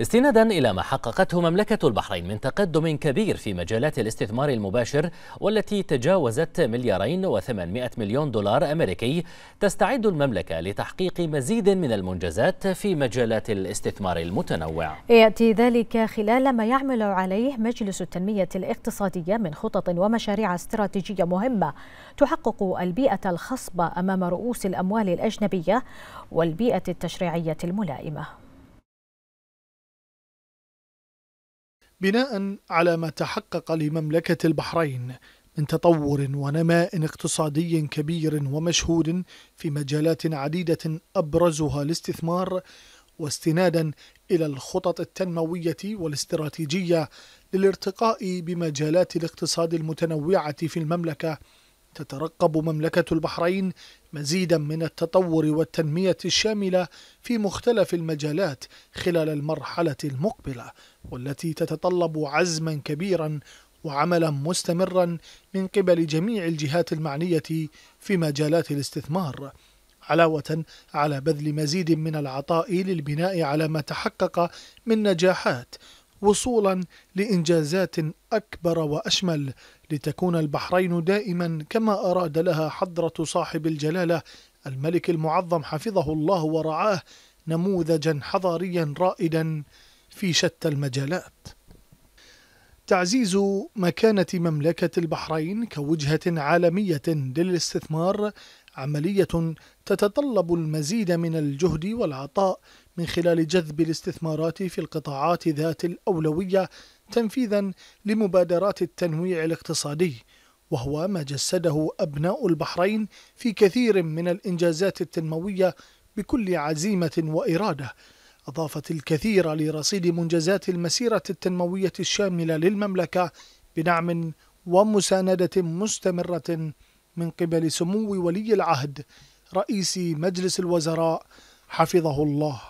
استنادا إلى ما حققته مملكة البحرين من تقدم كبير في مجالات الاستثمار المباشر والتي تجاوزت مليارين وثمانمائة مليون دولار أمريكي تستعد المملكة لتحقيق مزيد من المنجزات في مجالات الاستثمار المتنوع يأتي ذلك خلال ما يعمل عليه مجلس التنمية الاقتصادية من خطط ومشاريع استراتيجية مهمة تحقق البيئة الخصبة أمام رؤوس الأموال الأجنبية والبيئة التشريعية الملائمة بناء على ما تحقق لمملكة البحرين من تطور ونماء اقتصادي كبير ومشهود في مجالات عديدة أبرزها الاستثمار واستنادا إلى الخطط التنموية والاستراتيجية للارتقاء بمجالات الاقتصاد المتنوعة في المملكة تترقب مملكة البحرين مزيدا من التطور والتنمية الشاملة في مختلف المجالات خلال المرحلة المقبلة والتي تتطلب عزما كبيرا وعملا مستمرا من قبل جميع الجهات المعنية في مجالات الاستثمار علاوة على بذل مزيد من العطاء للبناء على ما تحقق من نجاحات وصولا لانجازات اكبر واشمل لتكون البحرين دائما كما اراد لها حضره صاحب الجلاله الملك المعظم حفظه الله ورعاه نموذجا حضاريا رائدا في شتى المجالات. تعزيز مكانة مملكة البحرين كوجهة عالمية للاستثمار عملية تتطلب المزيد من الجهد والعطاء من خلال جذب الاستثمارات في القطاعات ذات الأولوية تنفيذا لمبادرات التنويع الاقتصادي وهو ما جسده أبناء البحرين في كثير من الإنجازات التنموية بكل عزيمة وإرادة أضافت الكثير لرصيد منجزات المسيرة التنموية الشاملة للمملكة بدعم ومساندة مستمرة من قبل سمو ولي العهد رئيس مجلس الوزراء حفظه الله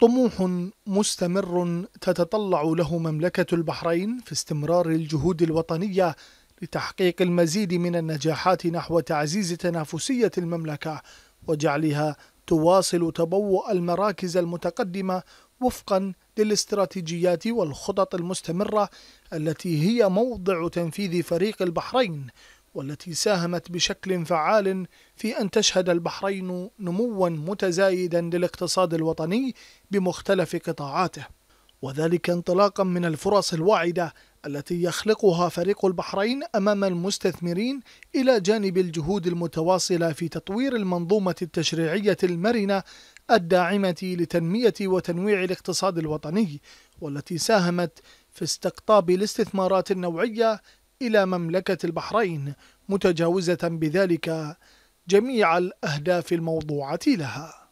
طموح مستمر تتطلع له مملكة البحرين في استمرار الجهود الوطنية لتحقيق المزيد من النجاحات نحو تعزيز تنافسية المملكة وجعلها تواصل تبوء المراكز المتقدمة وفقا للاستراتيجيات والخطط المستمرة التي هي موضع تنفيذ فريق البحرين والتي ساهمت بشكل فعال في أن تشهد البحرين نموا متزايدا للاقتصاد الوطني بمختلف قطاعاته وذلك انطلاقا من الفرص الواعدة التي يخلقها فريق البحرين أمام المستثمرين إلى جانب الجهود المتواصلة في تطوير المنظومة التشريعية المرنة الداعمة لتنمية وتنويع الاقتصاد الوطني والتي ساهمت في استقطاب الاستثمارات النوعية إلى مملكة البحرين متجاوزة بذلك جميع الأهداف الموضوعة لها